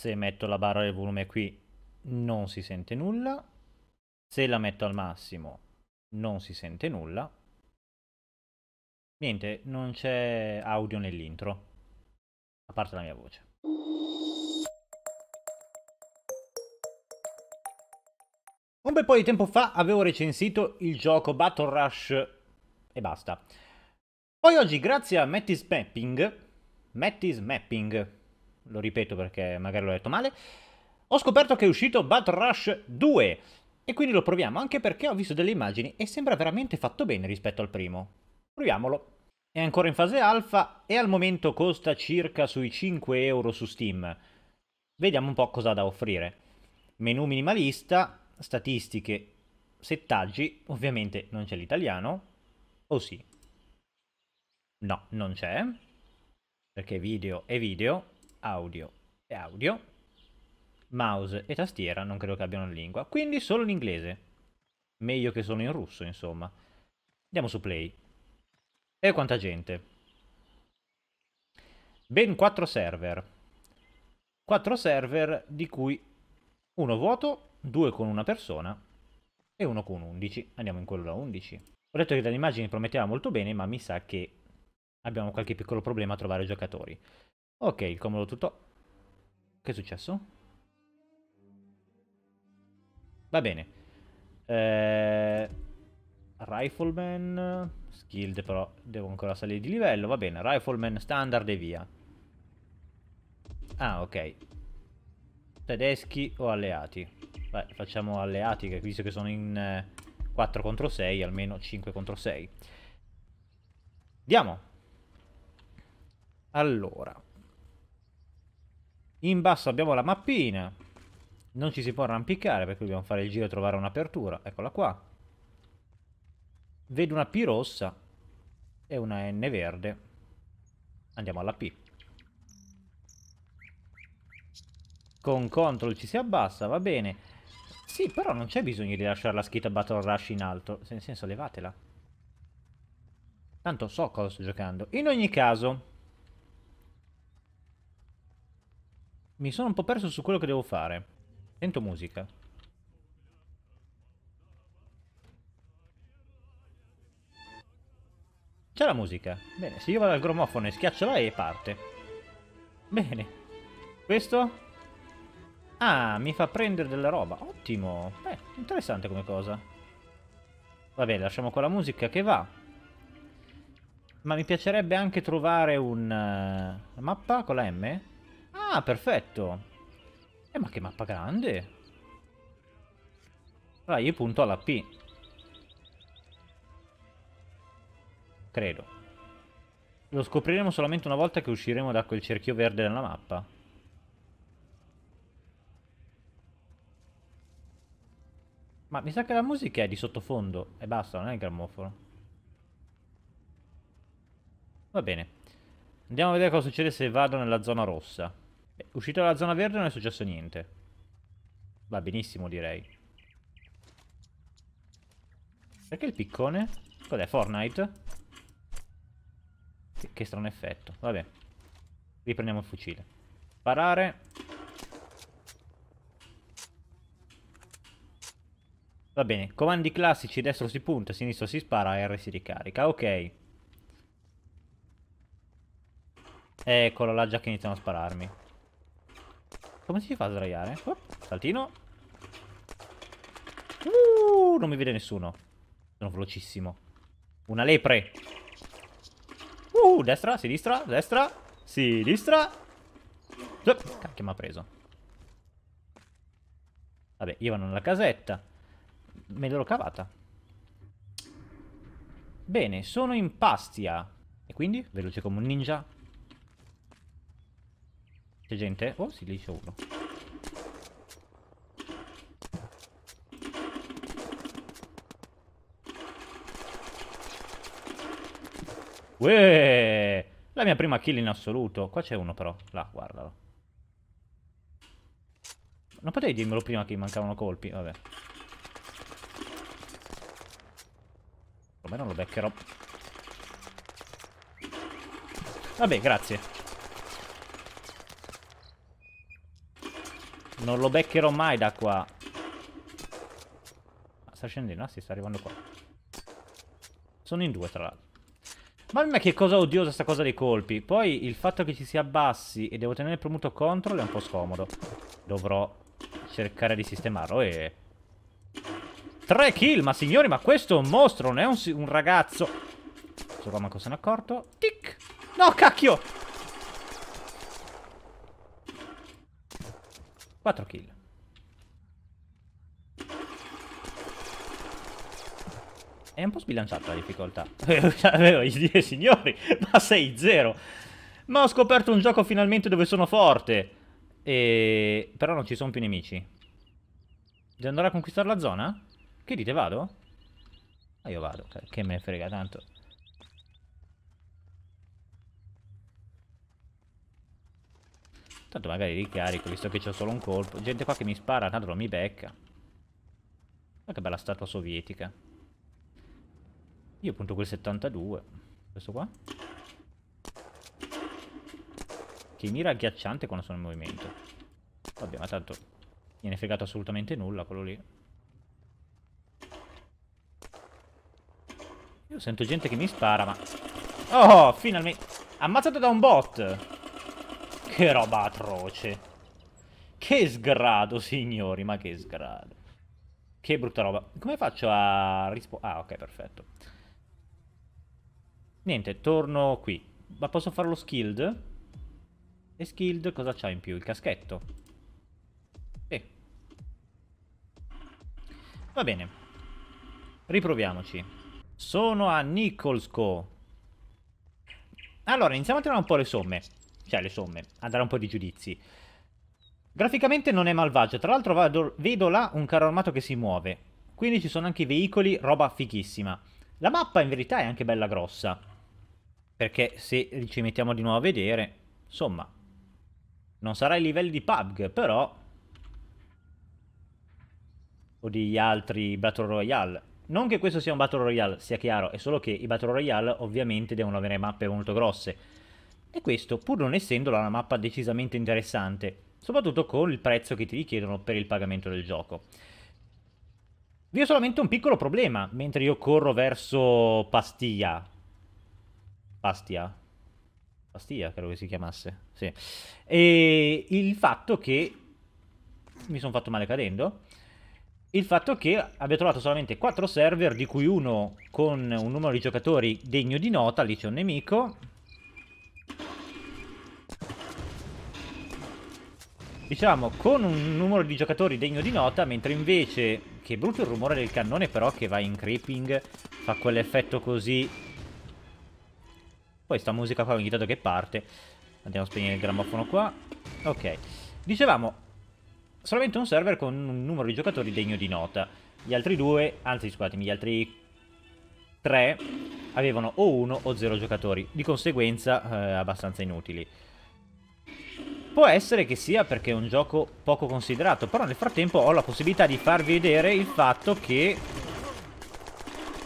se metto la barra del volume qui non si sente nulla, se la metto al massimo non si sente nulla, niente, non c'è audio nell'intro, a parte la mia voce. Un bel po' di tempo fa avevo recensito il gioco Battle Rush e basta. Poi oggi, grazie a Mattis Mapping, Mattis Mapping, lo ripeto perché magari l'ho detto male, ho scoperto che è uscito Bat Rush 2 e quindi lo proviamo anche perché ho visto delle immagini e sembra veramente fatto bene rispetto al primo. Proviamolo. È ancora in fase alfa e al momento costa circa sui 5 euro su Steam. Vediamo un po' cosa ha da offrire. Menu minimalista, statistiche, settaggi, ovviamente non c'è l'italiano, o oh sì? No, non c'è, perché video è video, audio e audio, mouse e tastiera non credo che abbiano lingua, quindi solo in inglese. Meglio che solo in russo, insomma. Andiamo su play. E quanta gente. Ben 4 server. 4 server di cui uno vuoto, due con una persona e uno con 11. Andiamo in quello da 11. Ho detto che dalle immagini prometteva molto bene, ma mi sa che abbiamo qualche piccolo problema a trovare giocatori. Ok, il comodo tutto... Che è successo? Va bene. Eh... Rifleman... Skilled però devo ancora salire di livello. Va bene, Rifleman standard e via. Ah, ok. Tedeschi o alleati? Beh, facciamo alleati, visto che sono in eh, 4 contro 6, almeno 5 contro 6. Andiamo. Allora. In basso abbiamo la mappina. Non ci si può arrampicare, perché dobbiamo fare il giro e trovare un'apertura. Eccola qua. Vedo una P rossa e una N verde. Andiamo alla P. Con control ci si abbassa, va bene. Sì, però non c'è bisogno di lasciare la scritta Battle Rush in alto. Nel senso, levatela. Tanto so cosa sto giocando. In ogni caso, Mi sono un po' perso su quello che devo fare. Sento musica. C'è la musica. Bene, se io vado al gromofono e schiaccio la E parte. Bene. Questo? Ah, mi fa prendere della roba. Ottimo. Beh, interessante come cosa. Vabbè, lasciamo qua la musica che va. Ma mi piacerebbe anche trovare un... Uh, mappa con la M? Ah, perfetto. Eh, ma che mappa grande. Allora io punto alla P. Credo. Lo scopriremo solamente una volta che usciremo da quel cerchio verde della mappa. Ma mi sa che la musica è di sottofondo. E basta, non è il grammofono. Va bene. Andiamo a vedere cosa succede se vado nella zona rossa. Uscito dalla zona verde non è successo niente. Va benissimo, direi. Perché il piccone? Cos'è, Fortnite? Che, che strano effetto. Vabbè. Riprendiamo il fucile. Sparare. Va bene, comandi classici, destro si punta, sinistro si spara, R si ricarica, ok. Eccolo là già che iniziano a spararmi. Come si fa a sdraiare? Oh, saltino. Uh, non mi vede nessuno. Sono velocissimo. Una lepre. Uh, destra, sinistra, destra, sinistra. Cacchio mi ha preso. Vabbè, io vanno nella casetta. Me l'ho cavata. Bene, sono in pastia. E quindi? Veloce come un ninja. C'è gente? Oh sì, lì c'è uno. Uè! La mia prima kill in assoluto. Qua c'è uno però. Là, guardalo. Non potevi dirmelo prima che mi mancavano colpi. Vabbè. Almeno lo beccherò. Vabbè, grazie. Non lo beccherò mai da qua. Ah, sta scendendo, ah si sta arrivando qua. Sono in due, tra l'altro. Mamma mia che cosa odiosa sta cosa dei colpi. Poi il fatto che ci si abbassi e devo tenere premuto control è un po' scomodo. Dovrò cercare di sistemarlo e... Tre kill, ma signori, ma questo è un mostro, non è un, un ragazzo. Solo manco se ne è accorto. Tic! No, cacchio! 4 kill. È un po' sbilanciata la difficoltà. signori, ma sei zero Ma ho scoperto un gioco finalmente dove sono forte. E... Però non ci sono più nemici. Devo andare a conquistare la zona? Che dite, vado? Ah, io vado, cioè, che me ne frega tanto. Tanto magari ricarico, visto che c'ho solo un colpo. Gente qua che mi spara, tanto non mi becca. Ma che bella statua sovietica. Io punto quel 72. Questo qua. Che mira agghiacciante quando sono in movimento. Vabbè, ma tanto... Viene fregato assolutamente nulla quello lì. Io sento gente che mi spara, ma... Oh, finalmente... Ammazzato da un bot! Che roba atroce. Che sgrado, signori, ma che sgrado. Che brutta roba. Come faccio a rispondere? Ah, ok, perfetto. Niente, torno qui. Ma posso farlo skilled? E skilled cosa c'ha in più? Il caschetto. Sì. Va bene. Riproviamoci. Sono a Nichols Co. Allora, iniziamo a tirare un po' le somme cioè le somme, a dare un po' di giudizi. Graficamente non è malvagio, tra l'altro vado, vedo là un carro armato che si muove, quindi ci sono anche i veicoli, roba fichissima. La mappa in verità è anche bella grossa, perché se ci mettiamo di nuovo a vedere, insomma, non sarà il livelli di PUBG, però... O di altri Battle Royale. Non che questo sia un Battle Royale, sia chiaro, è solo che i Battle Royale ovviamente devono avere mappe molto grosse e questo pur non essendola una mappa decisamente interessante, soprattutto con il prezzo che ti richiedono per il pagamento del gioco. Vi è solamente un piccolo problema, mentre io corro verso Pastia. Pastia? Pastia, credo che si chiamasse. Sì. E il fatto che... Mi sono fatto male cadendo? il fatto che abbia trovato solamente 4 server, di cui uno con un numero di giocatori degno di nota, lì c'è un nemico, diciamo, con un numero di giocatori degno di nota, mentre invece, che brutto il rumore del cannone però che va in creeping, fa quell'effetto così... Poi sta musica qua ogni tanto che parte. Andiamo a spegnere il grammofono qua. Ok. Dicevamo, solamente un server con un numero di giocatori degno di nota. Gli altri due, anzi scusatemi, gli altri tre avevano o uno o zero giocatori. Di conseguenza eh, abbastanza inutili. Può essere che sia perché è un gioco poco considerato, però nel frattempo ho la possibilità di farvi vedere il fatto che...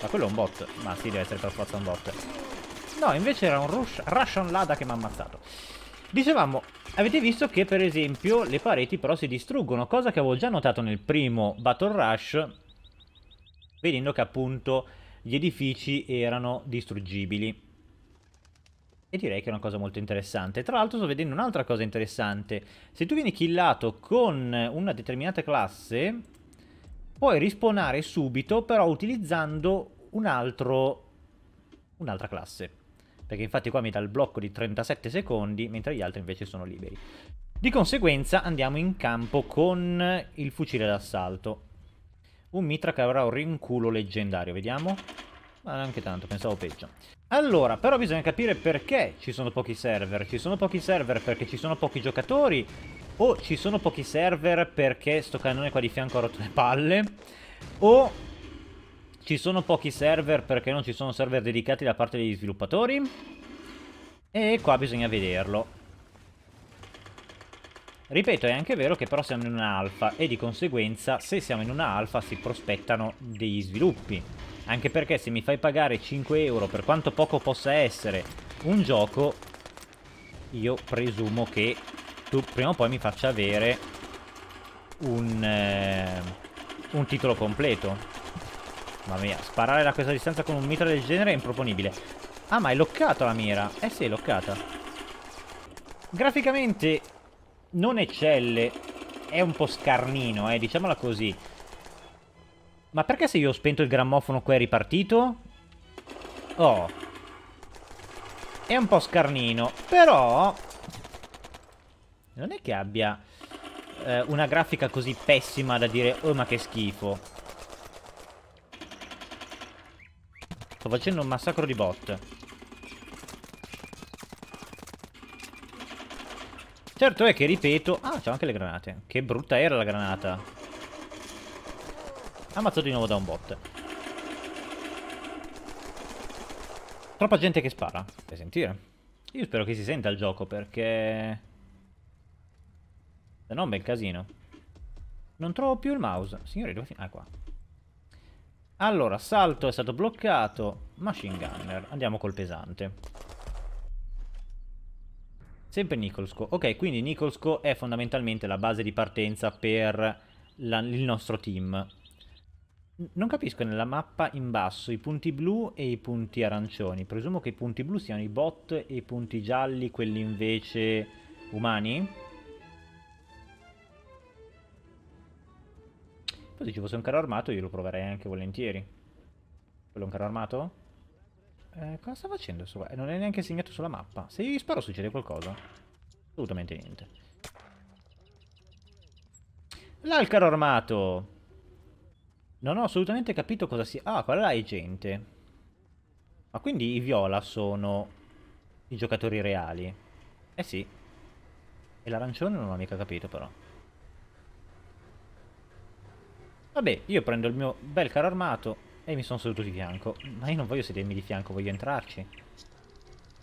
Ma quello è un bot, ma sì, deve essere per forza un bot. No, invece era un Rush... Russian Lada che mi ha ammazzato. Dicevamo, avete visto che per esempio le pareti però si distruggono, cosa che avevo già notato nel primo Battle Rush, vedendo che appunto gli edifici erano distruggibili. E direi che è una cosa molto interessante. Tra l'altro sto vedendo un'altra cosa interessante. Se tu vieni killato con una determinata classe, puoi rispawnare subito, però utilizzando un altro... un'altra classe. Perché infatti qua mi dà il blocco di 37 secondi, mentre gli altri invece sono liberi. Di conseguenza andiamo in campo con il fucile d'assalto. Un mitra che avrà un rinculo leggendario, vediamo. Ma neanche tanto, pensavo peggio. Allora, però bisogna capire perché ci sono pochi server. Ci sono pochi server perché ci sono pochi giocatori o ci sono pochi server perché sto cannone qua di fianco ha rotto le palle o ci sono pochi server perché non ci sono server dedicati da parte degli sviluppatori e qua bisogna vederlo. Ripeto, è anche vero che però siamo in una alfa e di conseguenza se siamo in una alfa si prospettano degli sviluppi. Anche perché se mi fai pagare 5 euro per quanto poco possa essere un gioco, io presumo che tu prima o poi mi faccia avere un, eh, un titolo completo. Mamma mia, sparare da questa distanza con un mitra del genere è improponibile. Ah, ma è loccata la mira. Eh sì, è loccata. Graficamente non eccelle, è un po' scarnino, eh, diciamola così. Ma perché se io ho spento il grammofono qua è ripartito? Oh. È un po' scarnino. Però... Non è che abbia eh, una grafica così pessima da dire Oh ma che schifo. Sto facendo un massacro di bot. Certo è che ripeto... Ah, c'ho anche le granate. Che brutta era la granata. Ammazzato di nuovo da un bot. Troppa gente che spara, Fai sentire. Io spero che si senta il gioco perché... Se no è un bel casino. Non trovo più il mouse. Signori, dove... Ah, qua. Allora, salto è stato bloccato. Machine Gunner. Andiamo col pesante. Sempre Nicolsco. Ok, quindi Nicolsco è fondamentalmente la base di partenza per la, il nostro team. Non capisco nella mappa in basso i punti blu e i punti arancioni. Presumo che i punti blu siano i bot e i punti gialli quelli invece umani. Poi se ci fosse un carro armato io lo proverei anche volentieri. Quello è un carro armato? Eh, cosa sta facendo questo qua? Eh, non è neanche segnato sulla mappa. Se io gli sparo succede qualcosa? Assolutamente niente. Là il carro armato! Non ho assolutamente capito cosa sia... Ah, quella là è gente. Ma quindi i viola sono i giocatori reali? Eh sì. E l'arancione non ho mica capito però. Vabbè, io prendo il mio bel carro armato e mi sono seduto di fianco. Ma io non voglio sedermi di fianco, voglio entrarci.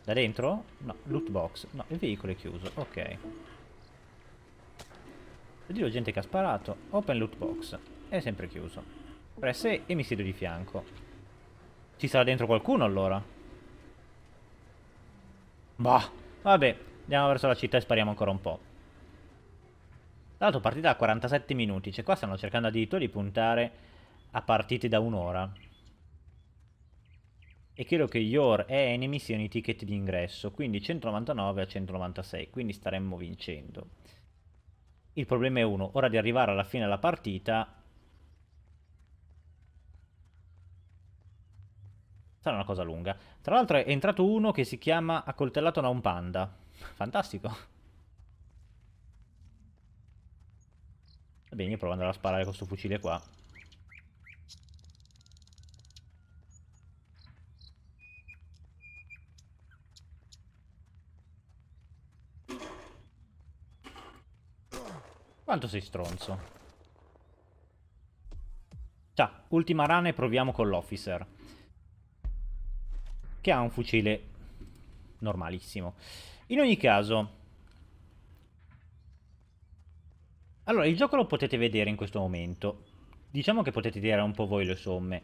Da dentro? No, loot box. No, il veicolo è chiuso, ok. Oddio, gente che ha sparato. Open loot box. È sempre chiuso. Presse e mi siedo di fianco. Ci sarà dentro qualcuno allora? Bah, vabbè, andiamo verso la città e spariamo ancora un po'. Tra l'altro partita da 47 minuti, cioè qua stanno cercando addirittura di puntare a partite da un'ora. E credo che Your e Enemy siano i ticket di ingresso, quindi 199 a 196, quindi staremmo vincendo. Il problema è uno, ora di arrivare alla fine della partita Sarà una cosa lunga. Tra l'altro è entrato uno che si chiama Accoltellato da un panda. Fantastico. Va bene, io provo ad andare a sparare questo fucile qua. Quanto sei stronzo. Ciao, ultima rana e proviamo con l'officer che ha un fucile normalissimo. In ogni caso... Allora, il gioco lo potete vedere in questo momento. Diciamo che potete dire un po' voi le somme.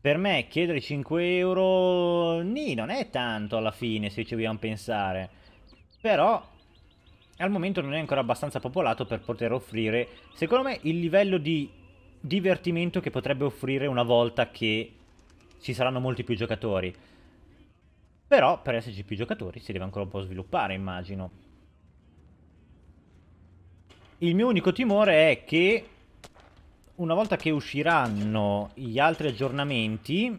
Per me chiedere 5 euro... Nì, non è tanto alla fine, se ci vogliamo pensare. Però al momento non è ancora abbastanza popolato per poter offrire, secondo me, il livello di divertimento che potrebbe offrire una volta che ci saranno molti più giocatori. Però per esserci più giocatori si deve ancora un po' sviluppare, immagino. Il mio unico timore è che una volta che usciranno gli altri aggiornamenti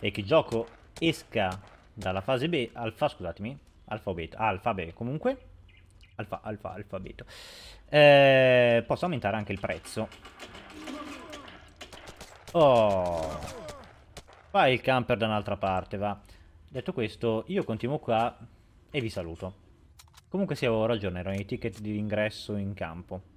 e che il gioco esca dalla fase B, alfa, scusatemi, alfa o beta, alfa, beh, comunque, alfa, alfa, alfabeto, eh, posso aumentare anche il prezzo. Oh... Fai il camper da un'altra parte, va. Detto questo, io continuo qua e vi saluto. Comunque sia, sì, ora aggiornerò i ticket di ingresso in campo.